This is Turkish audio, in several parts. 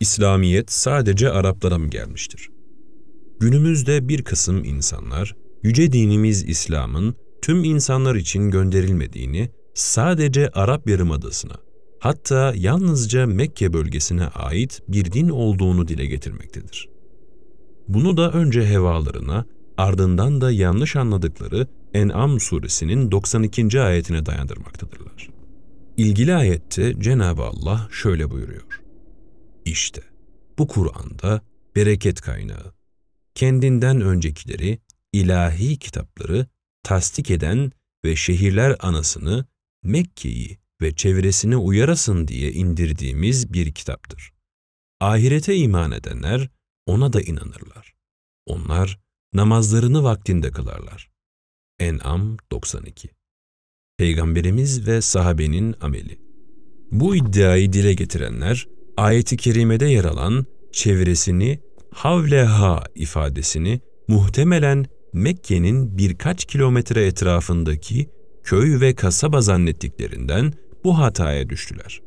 İslamiyet sadece Araplara mı gelmiştir? Günümüzde bir kısım insanlar, yüce dinimiz İslam'ın tüm insanlar için gönderilmediğini, sadece Arap Yarımadası'na, hatta yalnızca Mekke bölgesine ait bir din olduğunu dile getirmektedir. Bunu da önce hevalarına, ardından da yanlış anladıkları En'am suresinin 92. ayetine dayandırmaktadırlar. İlgili ayette Cenab-ı Allah şöyle buyuruyor işte. Bu Kur'an'da bereket kaynağı. Kendinden öncekileri, ilahi kitapları tasdik eden ve şehirler anasını, Mekke'yi ve çevresini uyarasın diye indirdiğimiz bir kitaptır. Ahirete iman edenler ona da inanırlar. Onlar namazlarını vaktinde kılarlar. En'am 92 Peygamberimiz ve sahabenin ameli Bu iddiayı dile getirenler, Ayeti kerimede yer alan çevresini havleha ifadesini muhtemelen Mekke'nin birkaç kilometre etrafındaki köy ve kasaba zannettiklerinden bu hataya düştüler.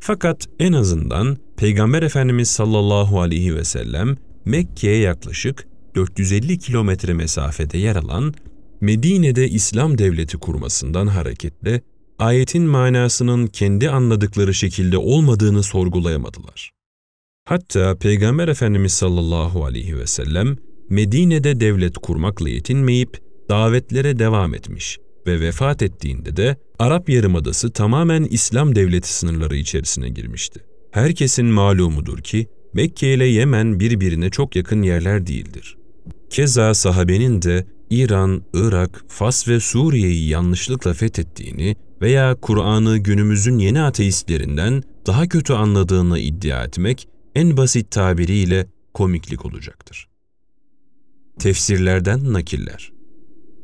Fakat en azından Peygamber Efendimiz sallallahu aleyhi ve sellem Mekke'ye yaklaşık 450 kilometre mesafede yer alan Medine'de İslam devleti kurmasından hareketle ayetin manasının kendi anladıkları şekilde olmadığını sorgulayamadılar. Hatta Peygamber Efendimiz sallallahu aleyhi ve sellem Medine'de devlet kurmakla yetinmeyip davetlere devam etmiş ve vefat ettiğinde de Arap Yarımadası tamamen İslam devleti sınırları içerisine girmişti. Herkesin malumudur ki Mekke ile Yemen birbirine çok yakın yerler değildir. Keza sahabenin de İran, Irak, Fas ve Suriye'yi yanlışlıkla fethettiğini veya Kur'an'ı günümüzün yeni ateistlerinden daha kötü anladığını iddia etmek en basit tabiriyle komiklik olacaktır. Tefsirlerden nakiller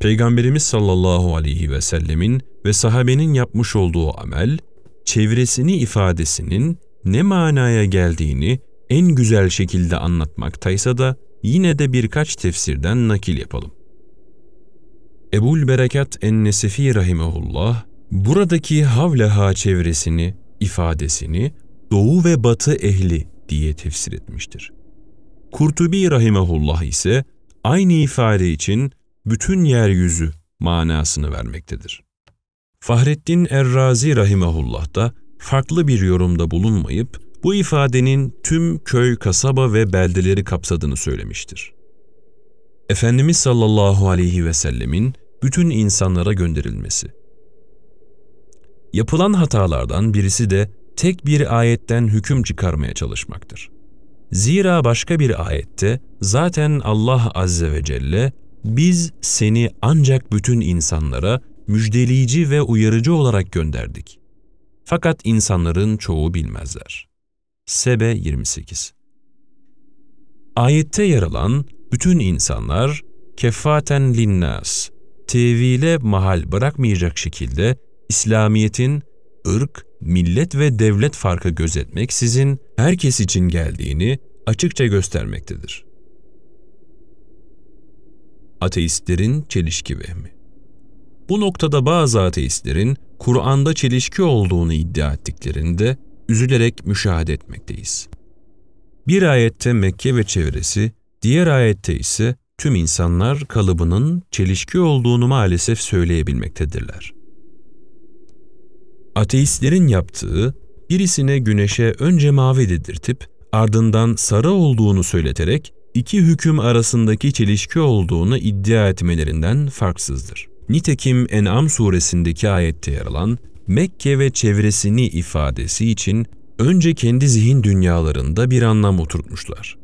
Peygamberimiz sallallahu aleyhi ve sellemin ve sahabenin yapmış olduğu amel, çevresini ifadesinin ne manaya geldiğini en güzel şekilde anlatmaktaysa da yine de birkaç tefsirden nakil yapalım. Ebul Berekat en-Nesefi rahimehullah Buradaki Havleha çevresini, ifadesini Doğu ve Batı ehli diye tefsir etmiştir. Kurtubi rahimehullah ise aynı ifade için bütün yeryüzü manasını vermektedir. Fahrettin Errazi rahimehullah da farklı bir yorumda bulunmayıp bu ifadenin tüm köy, kasaba ve beldeleri kapsadığını söylemiştir. Efendimiz sallallahu aleyhi ve sellemin bütün insanlara gönderilmesi Yapılan hatalardan birisi de tek bir ayetten hüküm çıkarmaya çalışmaktır. Zira başka bir ayette zaten Allah Azze ve Celle biz seni ancak bütün insanlara müjdeleyici ve uyarıcı olarak gönderdik. Fakat insanların çoğu bilmezler. Sebe 28 Ayette yer alan bütün insanlar kefaten linnas, tevile mahal bırakmayacak şekilde İslamiyet'in ırk, millet ve devlet farkı gözetmeksizin herkes için geldiğini açıkça göstermektedir. Ateistlerin çelişki vehmi Bu noktada bazı ateistlerin Kur'an'da çelişki olduğunu iddia ettiklerinde üzülerek müşahede etmekteyiz. Bir ayette Mekke ve çevresi, diğer ayette ise tüm insanlar kalıbının çelişki olduğunu maalesef söyleyebilmektedirler. Ateistlerin yaptığı, birisine güneşe önce mavi dedirtip ardından sarı olduğunu söyleterek iki hüküm arasındaki çelişki olduğunu iddia etmelerinden farksızdır. Nitekim En'am suresindeki ayette yer alan Mekke ve çevresini ifadesi için önce kendi zihin dünyalarında bir anlam oturtmuşlar.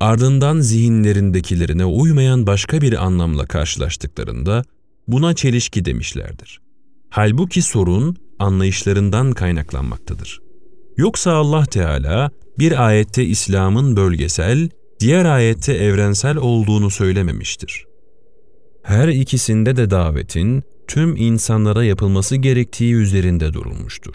Ardından zihinlerindekilerine uymayan başka bir anlamla karşılaştıklarında buna çelişki demişlerdir. Halbuki sorun anlayışlarından kaynaklanmaktadır. Yoksa Allah Teala bir ayette İslam'ın bölgesel, diğer ayette evrensel olduğunu söylememiştir. Her ikisinde de davetin tüm insanlara yapılması gerektiği üzerinde durulmuştur.